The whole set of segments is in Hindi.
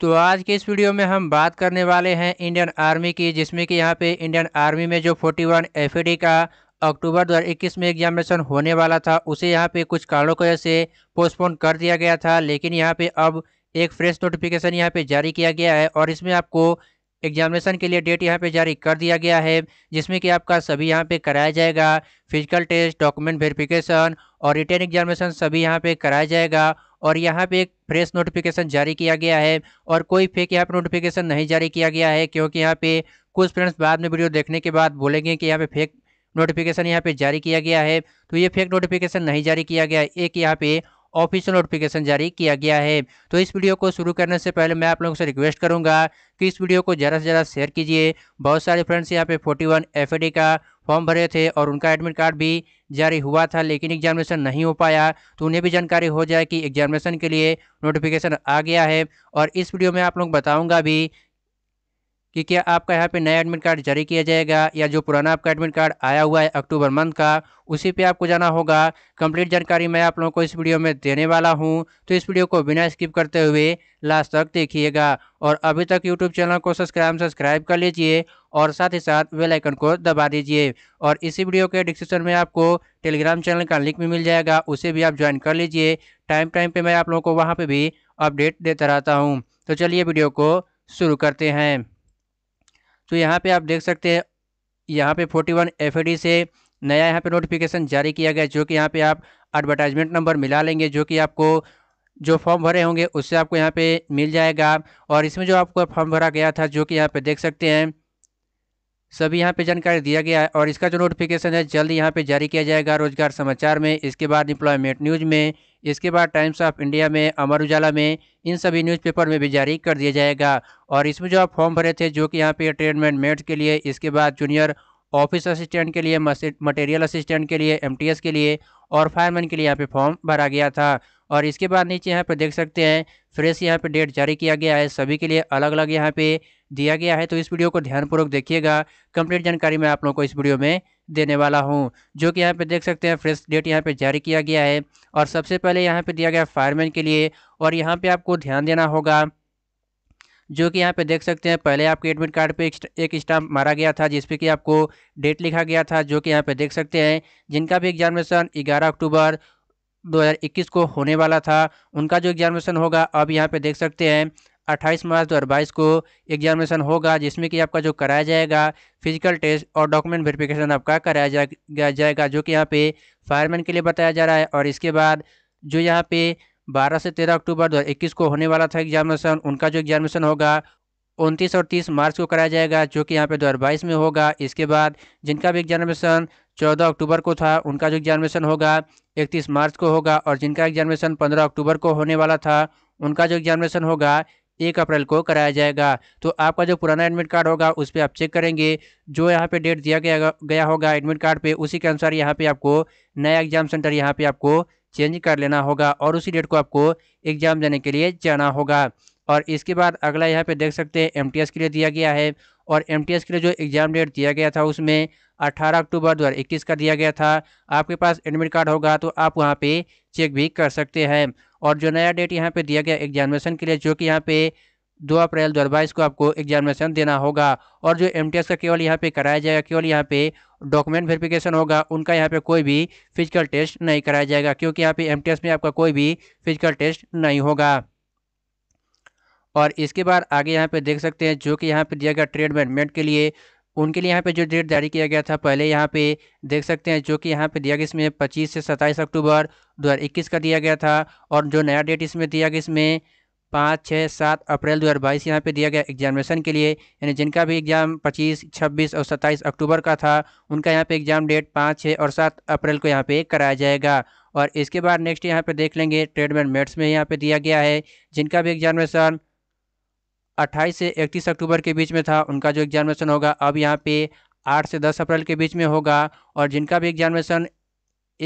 तो आज के इस वीडियो में हम बात करने वाले हैं इंडियन आर्मी की जिसमें कि यहाँ पे इंडियन आर्मी में जो 41 वन का अक्टूबर 2021 में एग्जामिनेशन होने वाला था उसे यहाँ पे कुछ कारणों की वजह से पोस्टपोन कर दिया गया था लेकिन यहाँ पे अब एक फ्रेश नोटिफिकेशन यहाँ पे जारी किया गया है और इसमें आपको एग्जामिनेशन के लिए डेट यहाँ पे जारी कर दिया गया है जिसमें कि आपका सभी यहाँ पे कराया जाएगा फिजिकल टेस्ट डॉक्यूमेंट वेरिफिकेशन और रिटर्न एग्जामिनेशन सभी यहाँ पे कराया जाएगा और यहाँ पे एक फ्रेश नोटिफिकेशन जारी किया गया है और कोई फेक यहाँ पे नोटिफिकेशन नहीं जारी किया गया है क्योंकि यहाँ पे कुछ फ्रेंड्स बाद में वीडियो देखने के बाद बोलेंगे कि यहाँ पे फेक नोटिफिकेशन यहाँ पे जारी किया गया है तो ये फेक नोटिफिकेशन नहीं जारी किया गया है एक यहाँ पे ऑफिशियल नोटिफिकेशन जारी किया गया है तो इस वीडियो को शुरू करने से पहले मैं आप लोगों से रिक्वेस्ट करूंगा कि इस वीडियो को ज़्यादा से ज़्यादा शेयर कीजिए बहुत सारे फ्रेंड्स यहाँ पे 41 वन का फॉर्म भरे थे और उनका एडमिट कार्ड भी जारी हुआ था लेकिन एग्जामिनेशन नहीं हो पाया तो उन्हें भी जानकारी हो जाए कि एग्जामिनेशन के लिए नोटिफिकेशन आ गया है और इस वीडियो में आप लोग बताऊंगा भी कि क्या आपका यहाँ पे नया एडमिट कार्ड जारी किया जाएगा या जो पुराना आपका एडमिट कार्ड आया हुआ है अक्टूबर मंथ का उसी पे आपको जाना होगा कंप्लीट जानकारी मैं आप लोगों को इस वीडियो में देने वाला हूँ तो इस वीडियो को बिना स्किप करते हुए लास्ट तक देखिएगा और अभी तक यूट्यूब चैनल को सब्सक्राइब सब्सक्राइब कर लीजिए और साथ ही साथ वेलाइकन को दबा दीजिए और इसी वीडियो के डिस्क्रिप्शन में आपको टेलीग्राम चैनल का लिंक भी मिल जाएगा उसे भी आप ज्वाइन कर लीजिए टाइम टाइम पर मैं आप लोगों को वहाँ पर भी अपडेट देता रहता हूँ तो चलिए वीडियो को शुरू करते हैं तो यहाँ पे आप देख सकते हैं यहाँ पे 41 वन से नया यहाँ पे नोटिफिकेशन जारी किया गया जो कि यहाँ पे आप एडवर्टाइजमेंट नंबर मिला लेंगे जो कि आपको जो फॉर्म भरे होंगे उससे आपको यहाँ पे मिल जाएगा और इसमें जो आपको फॉर्म भरा गया था जो कि यहाँ पे देख सकते हैं सभी यहाँ पे जानकारी दिया गया है और इसका जो नोटिफिकेशन है जल्द यहाँ पे जारी किया जाएगा रोजगार समाचार में इसके बाद एम्प्लॉयमेंट न्यूज़ में इसके बाद टाइम्स ऑफ इंडिया में अमर उजाला में इन सभी न्यूज़पेपर में भी जारी कर दिया जाएगा और इसमें जो आप फॉर्म भरे थे जो कि यहाँ पे ट्रेडमेंट मेट्स के लिए इसके बाद जूनियर ऑफिस असिस्टेंट के लिए मटेरियल असिस्टेंट के लिए एम के लिए और फायरमैन के लिए यहाँ पे फॉर्म भरा गया था और इसके बाद नीचे यहाँ पर देख सकते हैं फ्रेश यहाँ पे डेट जारी किया गया है सभी के लिए अलग अलग यहाँ पे दिया गया है तो इस वीडियो को ध्यानपूर्वक देखिएगा कंप्लीट जानकारी मैं आप लोगों को इस वीडियो में देने वाला हूं जो कि यहाँ पे देख सकते हैं फ्रेश डेट यहाँ पे जारी किया गया है और सबसे पहले यहाँ पे दिया गया फायरमैन के लिए और यहाँ पे आपको ध्यान देना होगा जो कि यहाँ पे देख सकते हैं पहले आपके एडमिट कार्ड पे एक स्टाम्प मारा गया था जिसपे कि आपको डेट लिखा गया था जो कि यहाँ पे देख सकते हैं जिनका भी एग्जामिनेशन 11 अक्टूबर 2021 को होने वाला था उनका जो एग्जामिनेशन होगा अब यहाँ पे देख सकते हैं 28 मार्च 2022 को एग्जामिनेशन होगा जिसमें कि आपका जो कराया जाएगा फिजिकल टेस्ट और डॉक्यूमेंट वेरिफिकेशन आपका कराया जाएगा जाएगा जो कि यहाँ पे फायरमैन के लिए बताया जा रहा है और इसके बाद जो यहाँ पे 12 से 13 अक्टूबर 2021 को होने वाला था एग्जामिनेशन उनका जो एग्जामिनेशन होगा उनतीस और तीस मार्च को कराया जाएगा जो कि यहाँ पे 2022 में होगा इसके बाद जिनका भी एग्जामिनेशन चौदह अक्टूबर को था उनका जो एग्जामिनेशन होगा इकतीस मार्च को होगा और जिनका एग्जामिनेशन पंद्रह अक्टूबर को होने वाला था उनका जो एग्जामिनेशन होगा एक अप्रैल को कराया जाएगा तो आपका जो पुराना एडमिट कार्ड होगा उस पर आप चेक करेंगे जो यहाँ पे डेट दिया गया गया होगा एडमिट कार्ड पे उसी के अनुसार यहाँ पे आपको नया एग्जाम सेंटर यहाँ पे आपको चेंज कर लेना होगा और उसी डेट को आपको एग्जाम देने के लिए जाना होगा और इसके बाद अगला यहाँ पे देख सकते हैं एम के लिए दिया गया है और एम के लिए जो एग्ज़ाम डेट दिया गया था उसमें 18 अक्टूबर 2021 का दिया गया था आपके पास एडमिट कार्ड होगा तो आप वहाँ पे चेक भी कर सकते हैं और जो नया डेट यहाँ पे दिया गया एग्जामिनेशन के लिए जो कि यहाँ पे दो अप्रैल दो को आपको एग्जामिनेशन देना होगा और जो एम का केवल यहाँ पर कराया जाएगा केवल यहाँ पर डॉक्यूमेंट वेरिफिकेशन होगा उनका यहाँ पे कोई भी फिजिकल टेस्ट नहीं कराया जाएगा क्योंकि यहाँ पे एम में आपका कोई भी फिजिकल टेस्ट नहीं होगा और इसके बाद आगे यहाँ पे देख सकते हैं जो कि यहाँ पे दिया गया ट्रेड मैनेजमेंट के लिए उनके लिए यहाँ पे जो डेट जारी किया गया था पहले यहाँ पे देख सकते हैं जो कि यहाँ पे दिया गया इसमें 25 से 27 अक्टूबर 2021 का दिया गया था और जो नया डेट इसमें दिया गया इसमें पाँच छः सात अप्रैल 2022 यहाँ पर दिया गया एग्जामिनेशन के लिए यानी जिनका भी एग्ज़ाम 25, 26 और 27 अक्टूबर का था उनका यहाँ पे एग्ज़ाम डेट पाँच छः और सात अप्रैल को यहाँ पे कराया जाएगा और इसके बाद नेक्स्ट यहाँ पे देख लेंगे ट्रेडमेंट मेट्स में यहाँ पे दिया गया है जिनका भी एग्जामिनेशन अट्ठाईस से इकतीस अक्टूबर के बीच में था उनका जो एग्जामिनेशन होगा अब यहाँ पे 8 से 10 अप्रैल के बीच में होगा और जिनका भी एग्जामिनेशन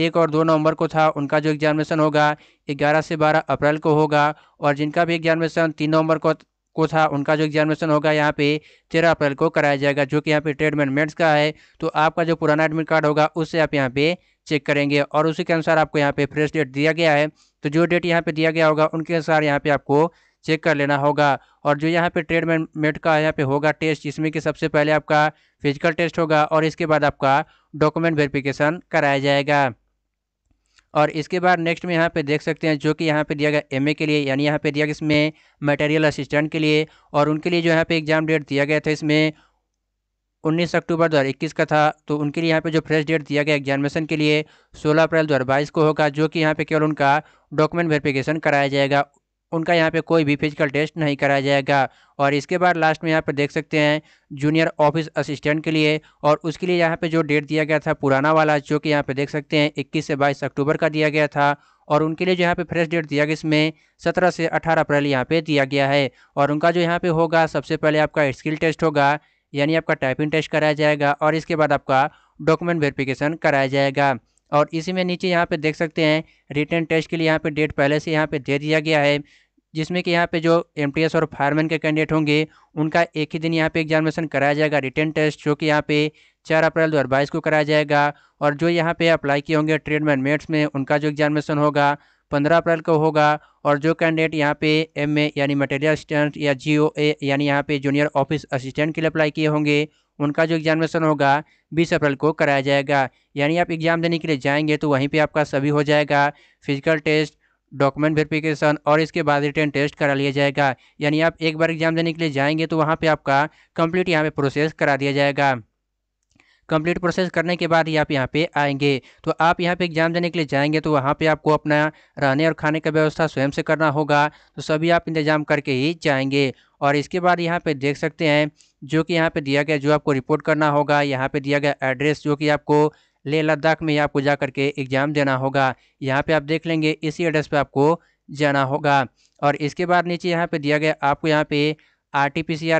एक और दो नवंबर को था उनका जो एग्जामिनेशन होगा ग्यारह से बारह अप्रैल को होगा और जिनका भी एग्जामिनेशन तीन नवंबर को को था उनका जो एग्जामिनेशन होगा यहाँ पे तेरह अप्रैल को कराया जाएगा जो कि यहाँ पे ट्रेडमेंट मेट्स का है तो आपका जो पुराना एडमिट कार्ड होगा उससे आप यहाँ पे चेक करेंगे और उसी के अनुसार आपको यहाँ पे फ्रेश डेट दिया गया है तो जो डेट यहाँ पे दिया गया होगा उनके अनुसार यहाँ पे आपको चेक कर लेना होगा और जो यहाँ पे ट्रेड मेट का यहाँ पे होगा टेस्ट जिसमें कि सबसे पहले आपका फिजिकल टेस्ट होगा और इसके बाद आपका डॉक्यूमेंट वेरिफिकेशन कराया जाएगा और इसके बाद नेक्स्ट में यहाँ पे देख सकते हैं जो कि यहाँ पे दिया गया एमए के लिए यानी यहाँ पे दिया गया इसमें मटेरियल असिस्टेंट के लिए और उनके लिए जो यहाँ पे एग्ज़ाम डेट दिया गया था इसमें 19 अक्टूबर 2021 का था तो उनके लिए यहाँ पे जो फ्रेश डेट दिया गया एग्जामिनेशन के लिए 16 अप्रैल 2022 को होगा जो कि यहाँ पे केवल उनका डॉक्यूमेंट वेरिफिकेशन कराया जाएगा उनका यहाँ पे कोई भी फिजिकल टेस्ट नहीं कराया जाएगा और इसके बाद लास्ट में यहाँ पर देख सकते हैं जूनियर ऑफिस असिस्टेंट के लिए और उसके लिए यहाँ पे जो डेट दिया गया था पुराना वाला जो कि यहाँ पे देख सकते हैं 21 से 22 अक्टूबर का दिया गया था और उनके लिए जो यहाँ पे फ्रेश डेट दिया गया इसमें 17 से 18 अप्रैल यहाँ पर दिया गया है और उनका जो यहाँ पर होगा सबसे पहले आपका स्किल टेस्ट होगा यानी आपका टाइपिंग टेस्ट कराया जाएगा और इसके बाद आपका डॉक्यूमेंट वेरिफिकेशन कराया जाएगा और इसी में नीचे यहाँ पे देख सकते हैं रिटर्न टेस्ट के लिए यहाँ पे डेट पहले से यहाँ पे दे दिया गया है जिसमें कि यहाँ पे जो एमटीएस और फायरमैन के कैंडिडेट होंगे उनका एक ही दिन यहाँ पे एग्जामिनेशन कराया जाएगा रिटर्न टेस्ट जो कि यहाँ पे चार अप्रैल दो को कराया जाएगा और जो यहाँ पे अप्लाई किए होंगे ट्रेडमैन मेट्स में उनका जो एग्जामिनेशन होगा पंद्रह अप्रैल को होगा और जो कैंडिडेट यहाँ पे एम ए यानी मटेरियल असिस्टेंट या जी ओ ए यानी यहाँ पे जूनियर ऑफिस असिस्टेंट के लिए अप्लाई किए होंगे उनका जो एग्जामिनेशन होगा बीस अप्रैल को कराया जाएगा यानी आप एग्ज़ाम देने के लिए जाएंगे तो वहीं पर आपका सभी हो जाएगा फिजिकल टेस्ट डॉक्यूमेंट वेरिफिकेशन और इसके बाद रिटर्न टेस्ट करा लिया जाएगा यानी आप एक बार एग्ज़ाम देने के लिए जाएंगे तो वहाँ पर आपका कंप्लीट यहाँ पर प्रोसेस करा दिया जाएगा कंप्लीट प्रोसेस करने के बाद ही आप यहाँ पे आएंगे तो आप यहाँ पे एग्जाम देने के लिए जाएंगे तो वहाँ पे आपको अपना रहने और खाने का व्यवस्था स्वयं से करना होगा तो सभी आप इंतजाम करके ही जाएंगे और इसके बाद यहाँ पे देख सकते हैं जो कि यहाँ पे दिया गया जो आपको रिपोर्ट करना होगा यहाँ पे दिया गया एड्रेस जो कि आपको लेह लद्दाख में आपको जा करके एग्ज़ाम देना होगा यहाँ पे आप देख लेंगे इसी एड्रेस पर आपको जाना होगा और इसके बाद नीचे यहाँ पर दिया गया आपको यहाँ पे आर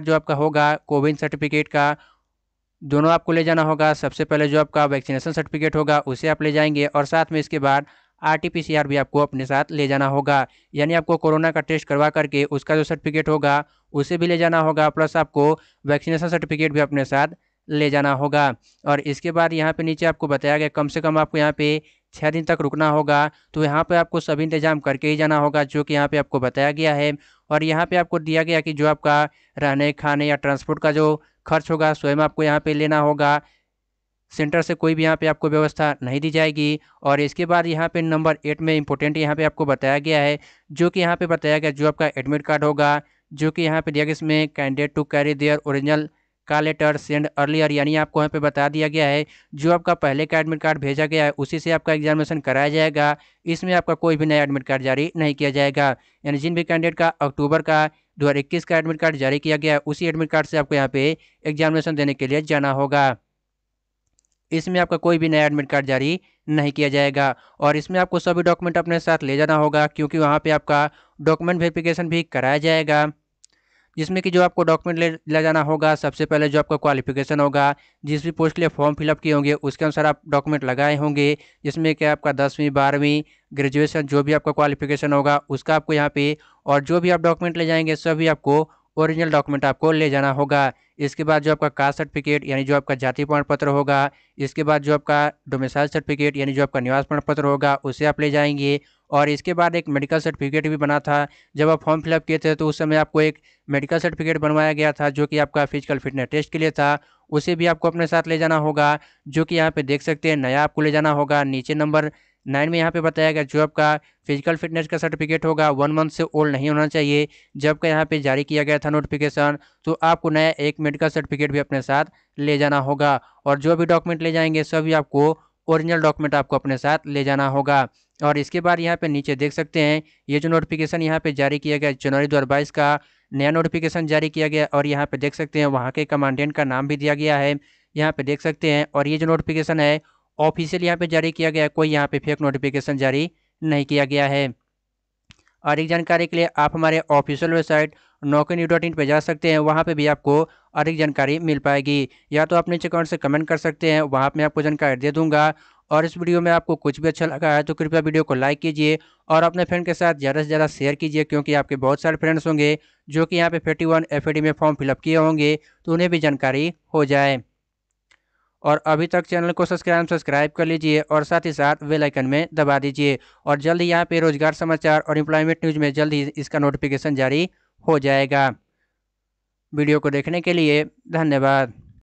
जो आपका होगा कोविन सर्टिफिकेट का दोनों आपको ले जाना होगा सबसे पहले जो आपका वैक्सीनेशन सर्टिफिकेट होगा उसे आप ले जाएंगे और साथ में इसके बाद R T P C R भी आपको अपने साथ ले जाना होगा यानी आपको कोरोना का टेस्ट करवा करके उसका जो सर्टिफिकेट होगा उसे भी ले जाना होगा प्लस आपको वैक्सीनेशन सर्टिफिकेट भी अपने साथ ले जाना होगा और इसके बाद यहाँ पे नीचे आपको बताया गया कम से कम आपको यहाँ पे छः दिन तक रुकना होगा तो यहाँ पे आपको सभी इंतज़ाम करके ही जाना होगा जो कि यहाँ पे आपको बताया गया है और यहाँ पे आपको दिया गया कि जो आपका रहने खाने या ट्रांसपोर्ट का जो खर्च होगा स्वयं आपको यहाँ पे लेना होगा सेंटर से कोई भी यहाँ पे आपको व्यवस्था नहीं दी जाएगी और इसके बाद यहाँ पे नंबर एट में इम्पोर्टेंट यहाँ पे आपको बताया गया है जो कि यहाँ पे बताया गया जो आपका एडमिट कार्ड होगा जो कि यहाँ पे दिया गया इसमें candidate to carry their original का लेटर सेंड अर्लियर यानी आपको यहाँ पे बता दिया गया है जो आपका पहले का एडमिट कार्ड भेजा गया है उसी से आपका एग्जामिनेशन कराया जाएगा इसमें आपका कोई भी नया एडमिट कार्ड जारी नहीं किया जाएगा यानी जिन भी कैंडिडेट का अक्टूबर का 2021 का एडमिट कार्ड जारी किया गया है उसी एडमिट कार्ड से आपको यहाँ पे एग्जामिनेशन देने के लिए जाना होगा इसमें आपका कोई भी नया एडमिट कार्ड जारी नहीं किया जाएगा और इसमें आपको सभी डॉक्यूमेंट अपने साथ ले जाना होगा क्योंकि वहाँ पे आपका डॉक्यूमेंट वेरिफिकेशन भी कराया जाएगा जिसमें कि जो आपको डॉक्यूमेंट ले, ले जाना होगा सबसे पहले जो आपका क्वालिफिकेशन होगा जिस भी पोस्ट के लिए फॉर्म फिलअप किए होंगे उसके अनुसार आप डॉक्यूमेंट लगाए होंगे जिसमें कि आपका दसवीं बारहवीं ग्रेजुएशन जो भी आपका क्वालिफिकेशन होगा उसका आपको यहाँ पे और जो भी आप डॉक्यूमेंट ले जाएंगे सभी आपको ओरिजिनल डॉक्यूमेंट आपको ले जाना होगा इसके बाद जो आपका कास्ट सर्टिफिकेट यानी जो आपका जाति प्रमाण पत्र होगा इसके बाद जो आपका डोमिसाइल सर्टिफिकेट यानी जो आपका निवास प्रमाण पत्र होगा उसे आप ले जाएंगे और इसके बाद एक मेडिकल सर्टिफिकेट भी बना था जब आप फॉर्म फिलअप किए थे तो उस समय आपको एक मेडिकल सर्टिफिकेट बनवाया गया था जो कि आपका फिजिकल फिटनेस टेस्ट के लिए था उसे भी आपको अपने साथ ले जाना होगा जो कि यहाँ पे देख सकते हैं नया आपको ले जाना होगा नीचे नंबर नाइन में यहाँ पे बताया गया जो आपका फिजिकल फिटनेस का सर्टिफिकेट होगा वन मंथ से ओल्ड नहीं होना चाहिए जब का यहाँ पे जारी किया गया था नोटिफिकेशन तो आपको नया एक मेडिकल सर्टिफिकेट भी अपने साथ ले जाना होगा और जो भी डॉक्यूमेंट ले जाएंगे सभी आपको ओरिजिनल डॉक्यूमेंट आपको अपने साथ ले जाना होगा और इसके बाद यहाँ पे नीचे देख सकते हैं ये जो नोटिफिकेशन यहाँ पे जारी किया गया जनवरी दो का नया नोटिफिकेशन जारी किया गया और यहाँ पे देख सकते हैं वहाँ के कमांडेंट का नाम भी दिया गया है यहाँ पे देख सकते हैं और ये जो नोटिफिकेशन है ऑफिशियल यहाँ पे जारी किया गया कोई यहाँ पे फेक नोटिफिकेशन जारी नहीं किया गया है अधिक जानकारी के लिए आप हमारे official website Naukri new dot in पर जा सकते हैं वहाँ पे भी आपको अधिक जानकारी मिल पाएगी या तो आप नीचे कमेंट से कमेंट कर सकते हैं वहाँ पर आपको जानकारी दे दूंगा और इस वीडियो में आपको कुछ भी अच्छा लगा है तो कृपया वीडियो को लाइक कीजिए और अपने फ्रेंड के साथ ज़्यादा से ज़्यादा शेयर कीजिए क्योंकि आपके बहुत सारे फ्रेंड्स होंगे जो कि यहाँ पे फेटी वन एफ में फॉर्म फिलअप किए होंगे तो उन्हें भी जानकारी हो जाए और अभी तक चैनल को सब्सक्राइब सब्सक्राइब कर लीजिए और साथ ही साथ बेल आइकन में दबा दीजिए और जल्द ही यहाँ पे रोजगार समाचार और एम्प्लॉयमेंट न्यूज़ में जल्द ही इसका नोटिफिकेशन जारी हो जाएगा वीडियो को देखने के लिए धन्यवाद